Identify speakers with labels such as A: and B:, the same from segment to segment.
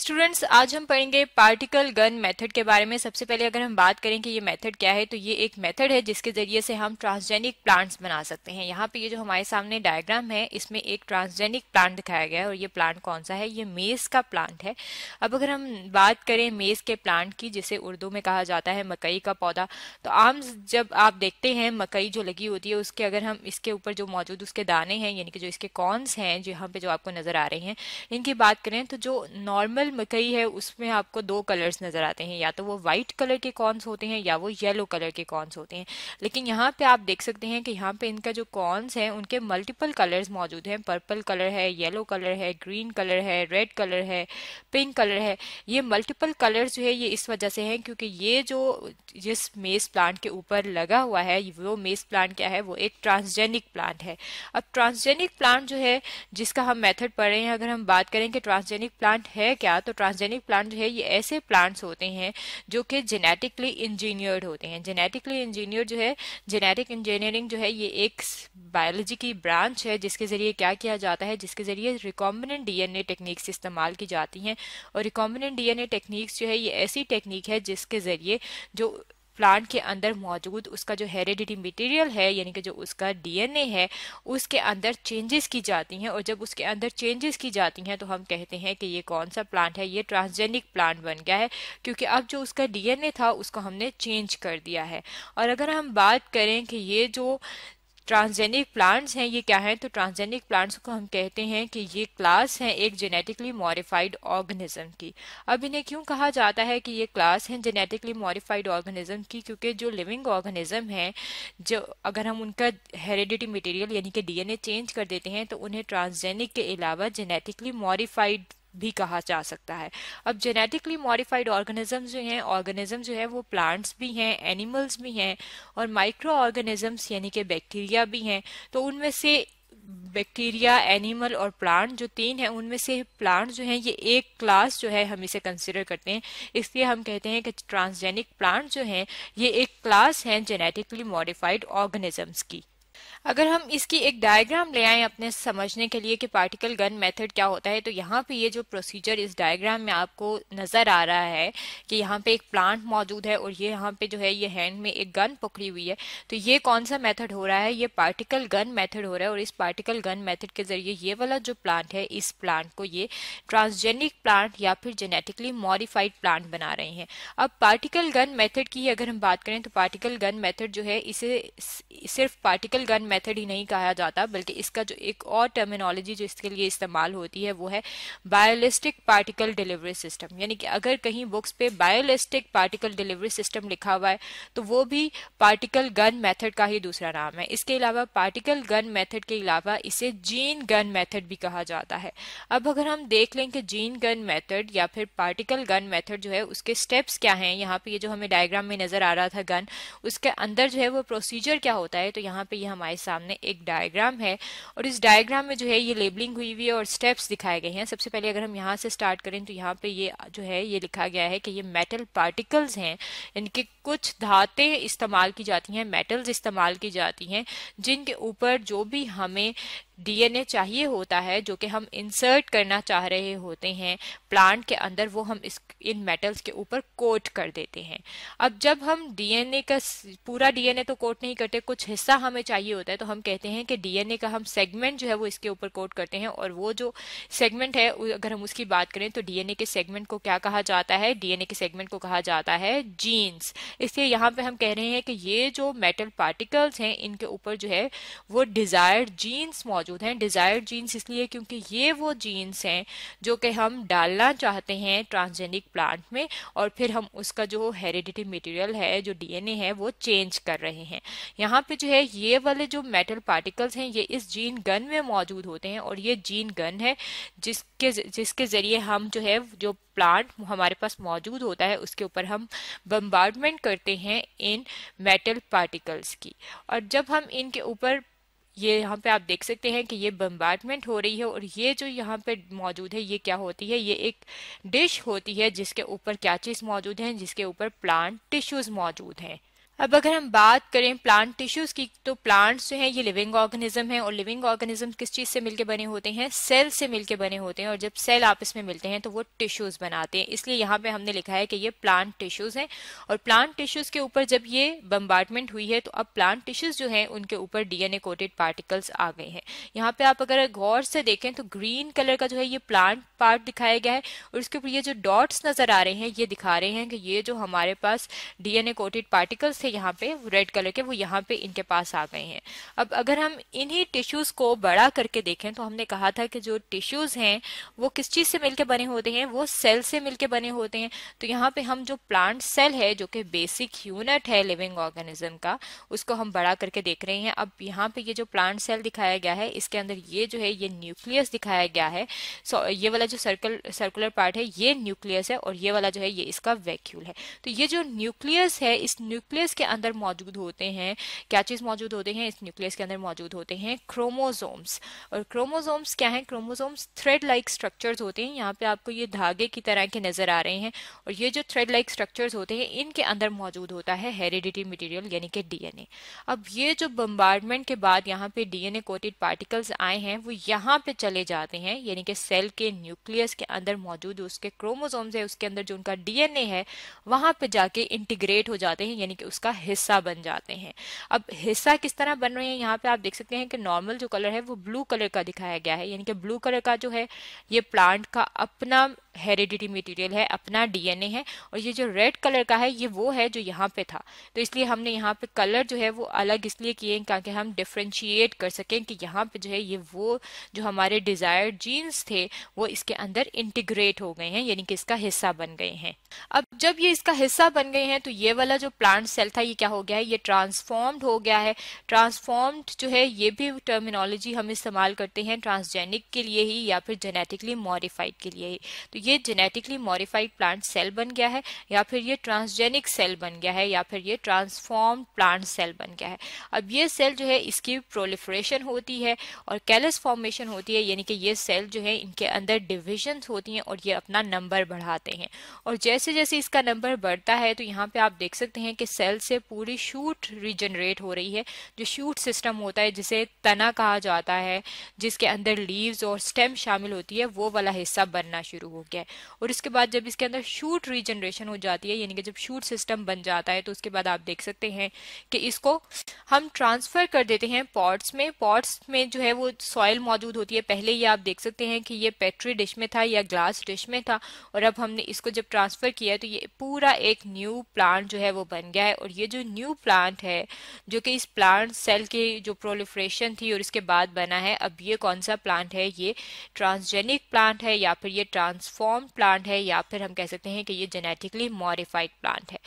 A: students आज हम पढ़ेंगे पार्टिकल गन मेथड के बारे में सबसे पहले अगर हम बात करें कि ये मेथड क्या है तो ये एक मेथड है जिसके ज़रिए से हम ट्रांसजेनिक प्लांट्स बना सकते हैं यहाँ पे ये जो हमारे सामने डायग्राम है इसमें एक ट्रांसजेनिक प्लांट दिखाया गया है और ये प्लांट कौन सा है ये मेज़ का प्लांट है अब अगर हम बात करें मेज़ के प्लांट की जिसे उर्दू में कहा जाता है मकई का पौधा तो आम जब आप देखते हैं मकई जो लगी होती है उसके अगर हम इसके ऊपर जो मौजूद उसके दाने हैं यानी कि जो इसके कॉर्नस हैं जो यहाँ पे जो आपको नज़र आ रहे हैं इनकी बात करें तो जो नॉर्मल नॉर्मल मकई है उसमें आपको दो कलर्स नज़र आते हैं या तो वो वाइट कलर के कॉर्नस होते हैं या वो येलो कलर के कॉर्नस होते हैं लेकिन यहाँ पे आप देख सकते हैं कि यहाँ पे इनका जो कॉर्नस हैं उनके मल्टीपल कलर्स मौजूद हैं पर्पल कलर है येलो कलर है ग्रीन कलर है रेड कलर है पिंक कलर है ये मल्टीपल कलर्स जो है ये इस वजह से हैं क्योंकि ये जो जिस मेज़ प्लांट के ऊपर लगा हुआ है वो मेज़ प्लांट क्या है वो एक ट्रांसजेनिक प्लांट है अब ट्रांसजेनिक प्लांट जो है जिसका हम मेथड पढ़ रहे हैं अगर हम बात करें कि ट्रांसजेनिक प्लांट है क्या किया तो ट्रांसजेनिक प्लांट है ये ऐसे प्लांट्स होते हैं जो कि जेनेटिकली इंजीनियर्ड होते हैं जेनेटिकली इंजीनियर जो है जेनेटिक इंजीनियरिंग जो है ये एक बायोलॉजी की ब्रांच है जिसके ज़रिए क्या किया जाता है जिसके ज़रिए रिकॉम्बिनेंट डीएनए टेक्निक्स इस्तेमाल की जाती हैं और रिकॉम्बिनेंट डीएनए टेक्निक्स जो है ये ऐसी टेक्निक है जिसके ज़रिए जो प्लांट के अंदर मौजूद उसका जो हेरिडिटी मटेरियल है यानी कि जो उसका डीएनए है उसके अंदर चेंजेस की जाती हैं और जब उसके अंदर चेंजेस की जाती हैं तो हम कहते हैं कि ये कौन सा प्लांट है ये ट्रांसजेनिक प्लांट बन गया है क्योंकि अब जो उसका डीएनए था उसको हमने चेंज कर दिया है और अगर हम बात करें कि ये जो ट्रांसजेनिक प्लांट्स हैं ये क्या है तो ट्रांसजेनिक प्लांट्स को हम कहते हैं कि ये क्लास है एक जेनेटिकली मॉडिफाइड ऑर्गेनिज्म की अब इन्हें क्यों कहा जाता है कि ये क्लास है जेनेटिकली मॉडिफाइड ऑर्गेनिज्म की क्योंकि जो लिविंग ऑर्गेनिज्म है जो अगर हम उनका हेरिडिटी मटेरियल यानी कि डीएनए चेंज कर देते हैं तो उन्हें ट्रांसजेनिक के अलावा जेनेटिकली मॉडिफाइड भी कहा जा सकता है अब जेनेटिकली मॉडिफाइड ऑर्गेनिज्म जो हैं ऑर्गेनिज्म जो है वो प्लांट्स भी हैं एनिमल्स भी हैं और माइक्रो ऑर्गेनिजम्स यानी कि बैक्टीरिया भी हैं तो उनमें से बैक्टीरिया एनिमल और प्लांट जो तीन है उनमें से प्लांट जो है ये एक क्लास जो है हम इसे कंसिडर करते हैं इसलिए हम कहते हैं कि ट्रांसजेनिक प्लांट जो हैं ये एक क्लास हैं जेनेटिकली मॉडिफाइड ऑर्गेनिजम्स की अगर हम इसकी एक डायग्राम ले आए अपने समझने के लिए कि पार्टिकल गन मेथड क्या होता है तो यहाँ पे ये जो प्रोसीजर इस डायग्राम में आपको नजर आ रहा है कि यहाँ पे एक प्लांट मौजूद है और ये यहाँ पे जो है ये हैंड में एक गन पकड़ी हुई है तो ये कौन सा मेथड हो रहा है ये पार्टिकल गन मेथड हो रहा है और इस पार्टिकल गन मेथड के जरिए ये वाला जो प्लांट है इस प्लांट को ये ट्रांसजेनिक प्लांट या फिर जेनेटिकली मॉडिफाइड प्लांट बना रहे हैं अब पार्टिकल गन मेथड की अगर हम बात करें तो पार्टिकल गन मेथड जो है इसे सिर्फ पार्टिकल गन मेथड ही नहीं कहा जाता बल्कि इसका जो एक और टर्मिनोलॉजी जो इसके लिए इस्तेमाल होती है वो है बायोलिस्टिक पार्टिकल डिलीवरी सिस्टम यानी कि अगर कहीं बुक्स पे बायोलिस्टिक पार्टिकल डिलीवरी सिस्टम लिखा हुआ है तो वो भी पार्टिकल गन मैथड का ही दूसरा नाम है इसके अलावा पार्टिकल गन मैथड के अलावा इसे जीन गन मैथड भी कहा जाता है अब अगर हम देख लें कि जीन गन मैथड या फिर पार्टिकल गन मैथड जो है उसके स्टेप्स क्या हैं यहाँ पे ये जो हमें डायग्राम में नजर आ रहा था गन उसके अंदर जो है वो प्रोसीजर क्या होता है तो यहाँ पे ये यह हमारे सामने एक डायग्राम है और इस डायग्राम में जो है ये लेबलिंग हुई हुई है और स्टेप्स दिखाए गए हैं सबसे पहले अगर हम यहाँ से स्टार्ट करें तो यहाँ पे ये जो है ये लिखा गया है कि ये मेटल पार्टिकल्स हैं इनके कुछ धातें इस्तेमाल की जाती हैं मेटल्स इस्तेमाल की जाती हैं जिनके ऊपर जो भी हमें डीएनए चाहिए होता है जो कि हम इंसर्ट करना चाह रहे होते हैं प्लांट के अंदर वो हम इस इन मेटल्स के ऊपर कोट कर देते हैं अब जब हम डीएनए का पूरा डीएनए तो कोट नहीं करते कुछ हिस्सा हमें चाहिए होता है तो हम कहते हैं कि डीएनए का हम सेगमेंट जो है वो इसके ऊपर कोट करते हैं और वो जो सेगमेंट है अगर हम उसकी बात करें तो डीएनए के सेगमेंट को क्या कहा जाता है डीएनए के सेगमेंट को कहा जाता है जीन्स इसलिए यहाँ पर हम कह रहे हैं कि ये जो मेटल पार्टिकल्स हैं इनके ऊपर जो है वो डिजायर्ड जीन्स मौजूद मौजूद हैं डिजायर्ड जीन्स इसलिए क्योंकि ये वो जीन्स हैं जो कि हम डालना चाहते हैं ट्रांसजेनिक प्लांट में और फिर हम उसका जो हेरिडिटी मटेरियल है जो डीएनए है वो चेंज कर रहे हैं यहाँ पे जो है ये वाले जो मेटल पार्टिकल्स हैं ये इस जीन गन में मौजूद होते हैं और ये जीन गन है जिसके जिसके ज़रिए हम जो है जो प्लांट हमारे पास मौजूद होता है उसके ऊपर हम बम्बार्डमेंट करते हैं इन मेटल पार्टिकल्स की और जब हम इनके ऊपर ये यहाँ पे आप देख सकते हैं कि ये बम्बार्टमेंट हो रही है और ये जो यहाँ पे मौजूद है ये क्या होती है ये एक डिश होती है जिसके ऊपर क्या चीज़ मौजूद है जिसके ऊपर प्लांट टिश्यूज़ मौजूद हैं अब अगर हम बात करें प्लांट टिश्यूज की तो प्लांट्स जो हैं ये लिविंग ऑर्गेनिज्म है और लिविंग ऑर्गेनिज्म किस चीज से मिलके बने होते हैं सेल से मिलके बने होते हैं और जब सेल आपस में मिलते हैं तो वो टिश्यूज बनाते हैं इसलिए यहाँ पे हमने लिखा है कि ये प्लांट टिश्यूज हैं और प्लांट टिश्यूज के ऊपर जब ये बम्बार्टमेंट हुई है तो अब प्लांट टिश्यूज जो है उनके ऊपर डीएनए कोटेड पार्टिकल्स आ गए हैं यहाँ पे आप अगर गौर से देखें तो ग्रीन कलर का जो है ये प्लांट पार्ट दिखाया गया है और इसके ऊपर ये जो डॉट्स नजर आ रहे हैं ये दिखा रहे हैं कि ये जो हमारे पास डीएनए कोटेड पार्टिकल्स थे यहाँ पे रेड कलर के वो यहाँ पे इनके पास आ गए हैं अब अगर हम इन्हीं टिश्यूज को बड़ा करके देखें तो हमने कहा था कि जो टिश्यूज हैं वो किस चीज से मिलके बने होते हैं वो सेल से मिलके बने होते हैं तो यहाँ पे हम जो प्लांट सेल है जो कि बेसिक यूनिट है लिविंग ऑर्गेनिज्म का उसको हम बड़ा करके देख रहे हैं अब यहाँ पे ये जो प्लांट सेल दिखाया गया है इसके अंदर ये जो है ये न्यूक्लियस दिखाया गया है सो ये वाला जो सर्कल सर्कुलर पार्ट है ये न्यूक्लियस है और ये वाला जो है ये इसका वैक्यूल है तो ये जो न्यूक्लियस है इस न्यूक्लियस के के अंदर मौजूद होते हैं क्या चीज़ मौजूद होते हैं इस न्यूक्लियस के अंदर मौजूद होते हैं क्रोमोजोम्स और क्रोमोजोम्स क्या हैं क्रोमोजोम्स थ्रेड लाइक स्ट्रक्चर्स होते हैं यहाँ पे आपको ये धागे की तरह के नज़र आ रहे हैं और ये जो थ्रेड लाइक स्ट्रक्चर्स होते हैं इनके अंदर मौजूद होता है हेरिडिटी मटीरियल यानी कि डीएनए अब ये जो बम्बार्डमेंट के बाद यहाँ पे डीएनए कोटेड पार्टिकल्स आए हैं वो यहाँ पे चले जाते हैं यानी कि सेल के न्यूक्लियस के अंदर मौजूद उसके क्रोमोजोम्स है उसके अंदर जो उनका डीएनए है वहां पर जाके इंटीग्रेट हो जाते हैं यानी कि उस उसका हिस्सा बन जाते हैं अब हिस्सा किस तरह बन रहे हैं यहाँ पे आप देख सकते हैं कि नॉर्मल जो कलर है वो ब्लू कलर का दिखाया गया है यानी कि ब्लू कलर का जो है ये प्लांट का अपना हेरिडिटी मटेरियल है अपना डीएनए है और ये जो रेड कलर का है ये वो है जो यहाँ पे था तो इसलिए हमने यहाँ पे कलर जो है वो अलग इसलिए किए ताकि हम डिफ्रेंशिएट कर सकें कि यहाँ पे जो है ये वो जो हमारे डिजायर्ड जीन्स थे वो इसके अंदर इंटीग्रेट हो गए हैं यानी कि इसका हिस्सा बन गए हैं अब जब ये इसका हिस्सा बन गए हैं तो ये वाला जो प्लांट सेल था ये क्या हो गया है ये ट्रांसफॉर्म्ड हो गया है ट्रांसफॉर्म्ड जो है ये भी टर्मिनोलॉजी हम इस्तेमाल करते हैं ट्रांसजेनिक के लिए ही या फिर जेनेटिकली मॉडिफाइड के लिए ही तो ये जेनेटिकली मॉडिफाइड प्लांट सेल बन गया है या फिर ये ट्रांसजेनिक सेल बन गया है या फिर ये ट्रांसफॉर्म प्लांट सेल बन गया है अब ये सेल जो है इसकी प्रोलिफ्रेशन होती है और कैलस फॉर्मेशन होती है यानी कि ये सेल जो है इनके अंदर डिविजन होती हैं और ये अपना नंबर बढ़ाते हैं और जैसे जैसे इसका नंबर बढ़ता है तो यहाँ पे आप देख सकते हैं कि सेल से पूरी शूट रिजनरेट हो रही है जो शूट सिस्टम होता है जिसे तना कहा जाता है जिसके अंदर लीव्स और स्टेम शामिल होती है वो वाला हिस्सा बनना शुरू हो ठीक है और इसके बाद जब इसके अंदर शूट रीजनरेशन हो जाती है यानी कि जब शूट सिस्टम बन जाता है तो उसके बाद आप देख सकते हैं कि इसको हम ट्रांसफ़र कर देते हैं पॉट्स में पॉट्स में जो है वो सॉइल मौजूद होती है पहले ही आप देख सकते हैं कि ये पेट्री डिश में था या ग्लास डिश में था और अब हमने इसको जब ट्रांसफ़र किया तो ये पूरा एक न्यू प्लांट जो है वो बन गया है और ये जो न्यू प्लांट है जो कि इस प्लांट सेल के जो प्रोलिफ्रेशन थी और इसके बाद बना है अब ये कौन सा प्लांट है ये ट्रांसजेनिक प्लांट है या फिर ये ट्रांसफॉर्म फॉर्म प्लांट है या फिर हम कह सकते हैं कि ये जेनेटिकली मॉडिफाइड प्लांट है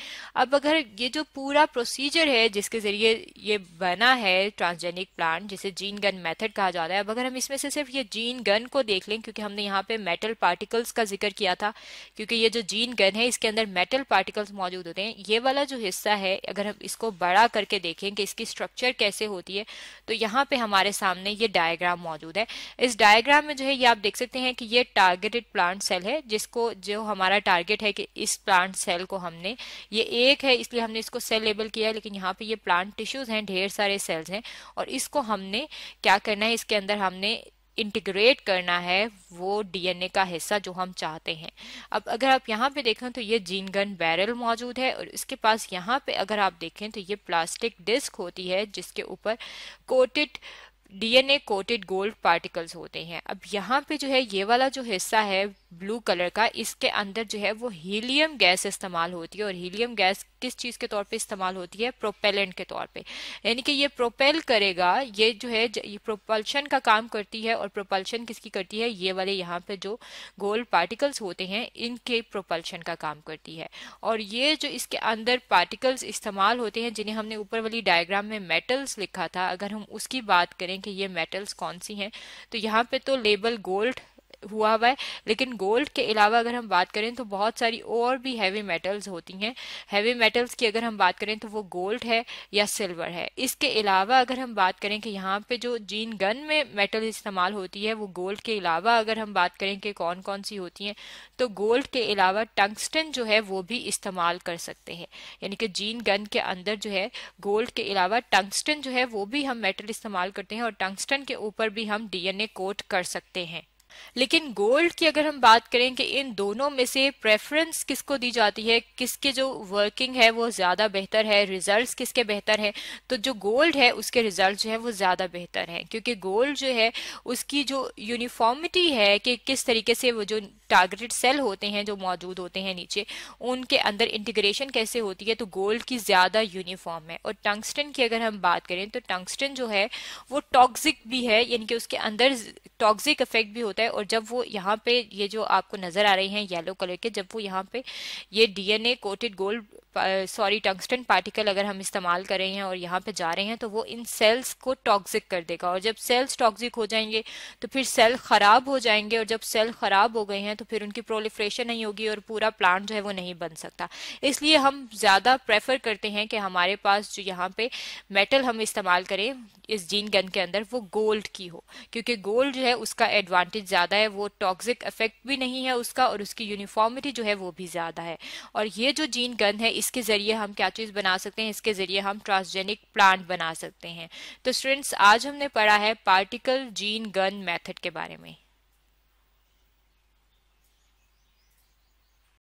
A: अब अगर ये जो पूरा प्रोसीजर है जिसके ज़रिए ये बना है ट्रांसजेनिक प्लांट जिसे जीन गन मेथड कहा जाता है अब अगर हम इसमें से सिर्फ ये जीन गन को देख लें क्योंकि हमने यहाँ पे मेटल पार्टिकल्स का जिक्र किया था क्योंकि ये जो जीन गन है इसके अंदर मेटल पार्टिकल्स मौजूद होते हैं ये वाला जो हिस्सा है अगर हम इसको बड़ा करके देखें कि इसकी स्ट्रक्चर कैसे होती है तो यहाँ पे हमारे सामने ये डायग्राम मौजूद है इस डायग्राम में जो है ये आप देख सकते हैं कि ये टारगेटेड प्लांट सेल है जिसको जो हमारा टारगेट है कि इस प्लांट सेल को हमने ये एक है इसलिए हमने इसको सेल लेबल किया है लेकिन यहाँ पे ये प्लांट टिश्यूज हैं ढेर सारे सेल्स हैं और इसको हमने क्या करना है इसके अंदर हमने इंटीग्रेट करना है वो डीएनए का हिस्सा जो हम चाहते हैं अब अगर आप यहाँ पे देखें तो ये जीन गन बैरल मौजूद है और इसके पास यहाँ पे अगर आप देखें तो ये प्लास्टिक डिस्क होती है जिसके ऊपर coated DNA coated gold particles होते हैं अब यहाँ पे जो है ये वाला जो हिस्सा है ब्लू कलर का इसके अंदर जो है वो हीलियम गैस इस्तेमाल होती है और हीलियम गैस किस चीज़ के तौर पे इस्तेमाल होती है प्रोपेलेंट के तौर पे यानी कि ये प्रोपेल करेगा ये जो है ये प्रोपल्शन का काम करती है और प्रोपल्शन किसकी करती है ये वाले यहाँ पे जो गोल पार्टिकल्स होते हैं इनके प्रोपल्शन का काम करती है और ये जो इसके अंदर पार्टिकल्स इस्तेमाल होते हैं जिन्हें हमने ऊपर वाली डायग्राम में मेटल्स लिखा था अगर हम उसकी बात करें कि ये मेटल्स कौन सी हैं तो यहाँ पे तो लेबल गोल्ड हुआ हुआ है लेकिन गोल्ड के अलावा अगर हम बात करें तो बहुत सारी और भी हैवी मेटल्स होती हैं हैवी मेटल्स की अगर हम बात करें तो वो गोल्ड है या सिल्वर है इसके अलावा अगर हम बात करें कि यहाँ पे जो जीन गन में मेटल इस्तेमाल होती है वो गोल्ड के अलावा अगर हम बात करें कि कौन कौन सी होती हैं तो गोल्ड के अलावा टंगस्टन जो है वो भी इस्तेमाल कर सकते हैं यानी कि जीन गन के अंदर जो है गोल्ड के अलावा टंगस्टन जो है वो भी हम मेटल इस्तेमाल करते हैं और टंगस्टन के ऊपर भी हम ए कोट कर सकते हैं लेकिन गोल्ड की अगर हम बात करें कि इन दोनों में से प्रेफरेंस किसको दी जाती है किसके जो वर्किंग है वो ज़्यादा बेहतर है रिजल्ट्स किसके बेहतर है तो जो गोल्ड है उसके रिजल्ट जो है वो ज़्यादा बेहतर है क्योंकि गोल्ड जो है उसकी जो यूनिफॉर्मिटी है कि किस तरीके से वो जो टारगेटेड सेल होते हैं जो मौजूद होते हैं नीचे उनके अंदर इंटीग्रेशन कैसे होती है तो गोल्ड की ज़्यादा यूनिफॉर्म है और टंगस्टन की अगर हम बात करें तो टंगस्टन जो है वो टॉक्सिक भी है यानी कि उसके अंदर टॉक्सिक इफेक्ट भी होता है और जब वो यहाँ पे ये जो आपको नज़र आ रही हैं येलो कलर के जब वो यहाँ पे ये DNA coated gold sorry tungsten particle अगर हम इस्तेमाल कर रहे हैं और यहाँ पे जा रहे हैं तो वो इन सेल्स को टॉक्सिक कर देगा और जब सेल्स टॉक्सिक हो जाएंगे तो फिर सेल ख़राब हो जाएंगे और जब सेल ख़राब हो गए हैं तो फिर उनकी प्रोलिफ्रेशन नहीं होगी और पूरा प्लांट जो है वो नहीं बन सकता इसलिए हम ज़्यादा प्रेफर करते हैं कि हमारे पास जो यहाँ पे मेटल हम इस्तेमाल करें इस जीन गन के अंदर वो गोल्ड की हो क्योंकि गोल्ड जो है उसका एडवांटेज ज़्यादा है वो टॉक्सिक इफेक्ट भी नहीं है उसका और उसकी यूनिफॉर्मिटी जो है वो भी ज़्यादा है और ये जो जीन गन है इसके ज़रिए हम क्या चीज़ बना सकते हैं इसके ज़रिए हम ट्रांसजेनिक प्लांट बना सकते हैं तो स्टूडेंट्स आज हमने पढ़ा है पार्टिकल जीन गन मेथड के बारे में